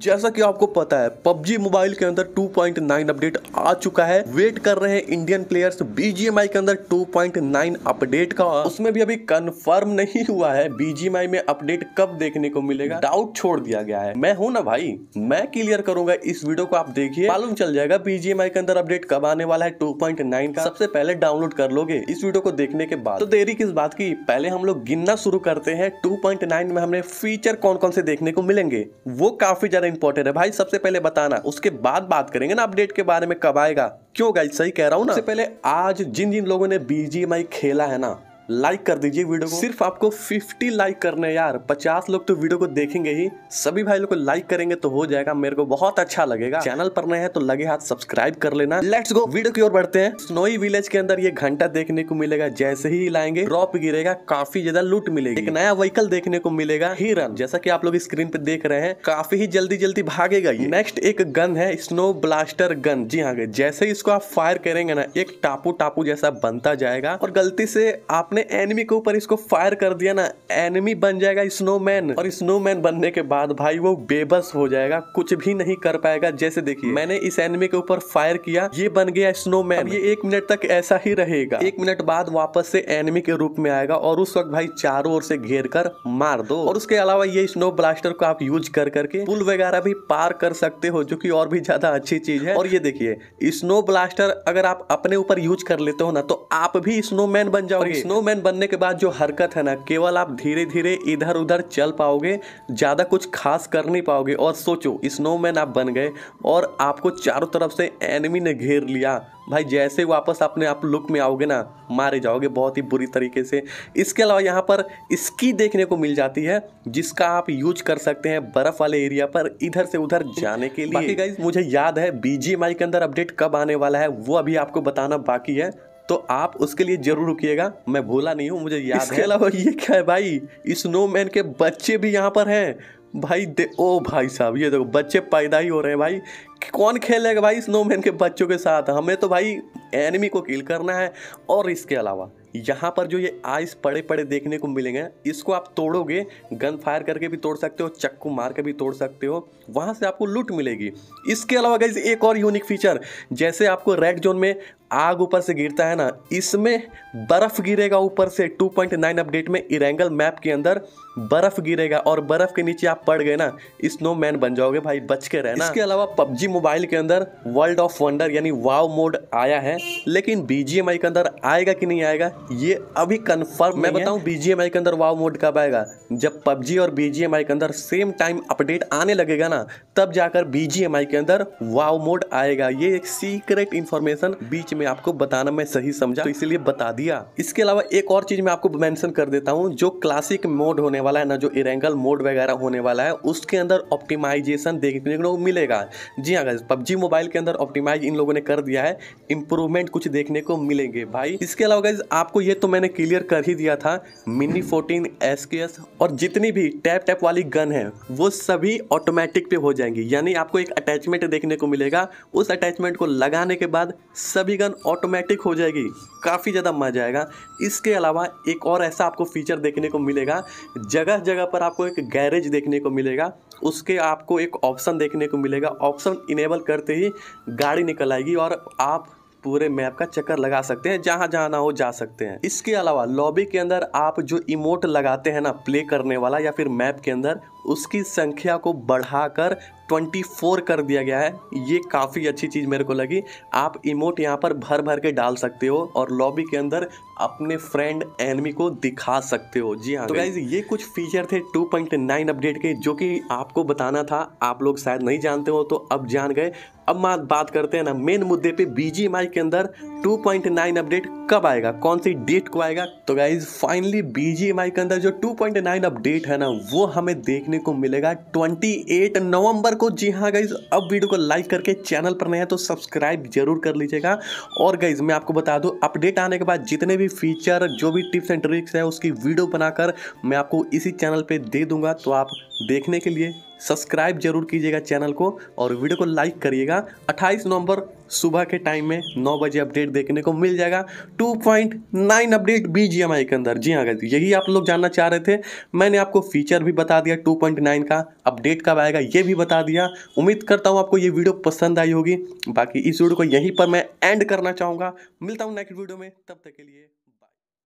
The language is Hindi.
जैसा कि आपको पता है पबजी मोबाइल के अंदर 2.9 अपडेट आ चुका है वेट कर रहे हैं इंडियन प्लेयर्स BGMI के अंदर 2.9 अपडेट का उसमें भी अभी कंफर्म नहीं हुआ है BGMI में अपडेट कब देखने को मिलेगा डाउट छोड़ दिया गया है मैं हूं ना भाई मैं क्लियर करूंगा इस वीडियो को आप देखिए मालूम चल जाएगा बीजीएमआई के अंदर अपडेट कब आने वाला है टू का सबसे पहले डाउनलोड कर लोगे इस वीडियो को देखने के बाद तो देरी किस बात की पहले हम लोग गिनना शुरू करते हैं टू में हमने फीचर कौन कौन से देखने को मिलेंगे वो काफी ज़्यादा इंपॉर्टेंट है भाई सबसे पहले बताना उसके बाद बात करेंगे ना अपडेट के बारे में कब आएगा क्यों गाइज सही कह रहा हूँ ना सबसे पहले आज जिन जिन लोगों ने बीजीएमआई खेला है ना लाइक कर दीजिए वीडियो को सिर्फ आपको 50 लाइक करने यार 50 लोग तो वीडियो को देखेंगे ही सभी भाई लोग को लाइक करेंगे तो हो जाएगा मेरे को बहुत अच्छा लगेगा चैनल पर नए हैं तो लगे हाथ सब्सक्राइब कर लेना लेट्स गो वीडियो की ओर बढ़ते हैं स्नोई विलेज के अंदर ये घंटा देखने को मिलेगा जैसे ही लाएंगे ड्रॉप गिरेगा काफी ज्यादा लूट मिलेगी एक नया व्हीकल देखने को मिलेगा हिरन जैसा की आप लोग स्क्रीन पे देख रहे हैं काफी ही जल्दी जल्दी भागेगा ये नेक्स्ट एक गन है स्नो ब्लास्टर गन जी हाँ जैसे ही इसको आप फायर करेंगे ना एक टापू टापू जैसा बनता जाएगा और गलती से आपने अपने एनिमी के ऊपर इसको फायर कर दिया ना एनिमी बन जाएगा स्नोमैन और स्नोमैन बनने के बाद भाई वो बेबस हो जाएगा कुछ भी नहीं कर पाएगा जैसे देखिए मैंने इस एनिमी के ऊपर फायर किया ये बन गया स्नोमैन ये एक मिनट तक ऐसा ही रहेगा एक मिनट बाद वापस से एनिमी के रूप में आएगा और उस वक्त भाई चारों ओर से घेर कर मार दो और उसके अलावा ये स्नो ब्लास्टर को आप यूज कर करके पुल वगैरह भी पार कर सकते हो जो की और भी ज्यादा अच्छी चीज है और ये देखिए स्नो ब्लास्टर अगर आप अपने ऊपर यूज कर लेते हो ना तो आप भी स्नोमैन बन जाओगे स्नो मैन बनने के बाद जो हरकत है ना केवल आप धीरे धीरे इधर उधर चल पाओगे ज़्यादा कुछ खास कर नहीं पाओगे और सोचो स्नोमैन आप बन गए और आपको चारों तरफ से एनिमी ने घेर लिया भाई जैसे वापस अपने आप लुक में आओगे ना मारे जाओगे बहुत ही बुरी तरीके से इसके अलावा यहाँ पर स्की देखने को मिल जाती है जिसका आप यूज कर सकते हैं बर्फ़ वाले एरिया पर इधर से उधर जाने के लिए बाकी मुझे याद है बीजीएमआई के अंदर अपडेट कब आने वाला है वो अभी आपको बताना बाकी है तो आप उसके लिए जरूर रुकिएगा मैं भूला नहीं हूँ मुझे याद इसके है अलावा ये क्या है भाई स्नोमैन के बच्चे भी यहाँ पर हैं भाई दे ओ भाई साहब ये देखो बच्चे पैदा ही हो रहे हैं भाई कौन खेलेगा भाई स्नोमैन के बच्चों के साथ हमें तो भाई एनिमी को किल करना है और इसके अलावा यहाँ पर जो ये आइस पड़े पड़े देखने को मिलेंगे इसको आप तोड़ोगे गन फायर करके भी तोड़ सकते हो चक्कू मार के भी तोड़ सकते हो वहाँ से आपको लूट मिलेगी इसके अलावा गई एक और यूनिक फीचर जैसे आपको रेड जोन में आग ऊपर से गिरता है ना इसमें बर्फ़ गिरेगा ऊपर से 2.9 अपडेट में इरेंगल मैप के अंदर बर्फ़ गिरेगा और बर्फ़ के नीचे आप पड़ गए ना स्नोमैन बन जाओगे भाई बच के रहना इसके अलावा पबजी मोबाइल के अंदर वर्ल्ड ऑफ वंडर यानी वाव मोड आया है लेकिन बी के अंदर आएगा कि नहीं आएगा ये अभी कन्फर्म मैं बताऊँ बी के अंदर वाव मोड कब आएगा जब पबजी और बी के अंदर सेम टाइम अपडेट आने लगेगा ना तब जाकर बी के अंदर वाव मोड आएगा ये एक सीक्रेट इन्फॉर्मेशन बीच में में आपको बताना मैं सही समझा तो इसलिए बता दिया इसके अलावा एक और चीज मैं आपको मेंशन कर देता हूँ जो क्लासिक मोड होने वाला है ना जो इरेंगल मोड वगैरह होने वाला है उसके अंदर ऑप्टिमाइजेशन देखने को मिलेगा जी हाँ पबजी मोबाइल के अंदर ऑप्टिमाइज इन लोगों ने कर दिया है इंप्रूवमेंट कुछ देखने को मिलेंगे भाई इसके अलावा गाइज आपको ये तो मैंने क्लियर कर ही दिया था मिनी फोर्टीन एस और जितनी भी टैप टैप वाली गन है वो सभी ऑटोमेटिक पे हो जाएंगी यानी आपको एक अटैचमेंट देखने को मिलेगा उस अटैचमेंट को लगाने के बाद सभी गन ट्रांजेक्शन ऑटोमेटिक हो जाएगी काफ़ी ज़्यादा मजा आएगा इसके अलावा एक और ऐसा आपको फीचर देखने को मिलेगा जगह जगह पर आपको एक गैरेज देखने को मिलेगा उसके आपको एक ऑप्शन देखने को मिलेगा ऑप्शन इनेबल करते ही गाड़ी निकल आएगी और आप पूरे मैप का चक्कर लगा सकते हैं जहाँ जहाँ हो जा सकते हैं इसके अलावा लॉबी के अंदर आप जो इमोट लगाते हैं ना प्ले करने वाला या फिर मैप के अंदर उसकी संख्या को बढ़ाकर 24 कर दिया गया है ये काफ़ी अच्छी चीज़ मेरे को लगी आप इमोट यहाँ पर भर भर के डाल सकते हो और लॉबी के अंदर अपने फ्रेंड एनमी को दिखा सकते हो जी हाँ तो गाइज ये कुछ फीचर थे 2.9 अपडेट के जो कि आपको बताना था आप लोग शायद नहीं जानते हो तो अब जान गए अब मैं बात करते हैं ना मेन मुद्दे पे बीजीएमआई के अंदर 2.9 अपडेट कब आएगा कौन सी डेट को आएगा तो गाइज फाइनली बीजीएमआई के अंदर जो टू अपडेट है ना वो हमें देखने देखने को मिलेगा 28 नवंबर को जी हाँ गाइज अब वीडियो को लाइक करके चैनल पर नया तो सब्सक्राइब जरूर कर लीजिएगा और गाइज मैं आपको बता दूँ अपडेट आने के बाद जितने भी फीचर जो भी टिप्स एंड ट्रिक्स है उसकी वीडियो बनाकर मैं आपको इसी चैनल पर दे दूँगा तो आप देखने के लिए सब्सक्राइब जरूर कीजिएगा चैनल को और वीडियो को लाइक करिएगा 28 नवंबर सुबह के टाइम में 9 बजे अपडेट देखने को मिल जाएगा 2.9 अपडेट बी के अंदर जी हाँ यही आप लोग जानना चाह रहे थे मैंने आपको फीचर भी बता दिया 2.9 का अपडेट कब आएगा ये भी बता दिया उम्मीद करता हूँ आपको ये वीडियो पसंद आई होगी बाकी इस वीडियो को यहीं पर मैं एंड करना चाहूँगा मिलता हूँ नेक्स्ट वीडियो में तब तक के लिए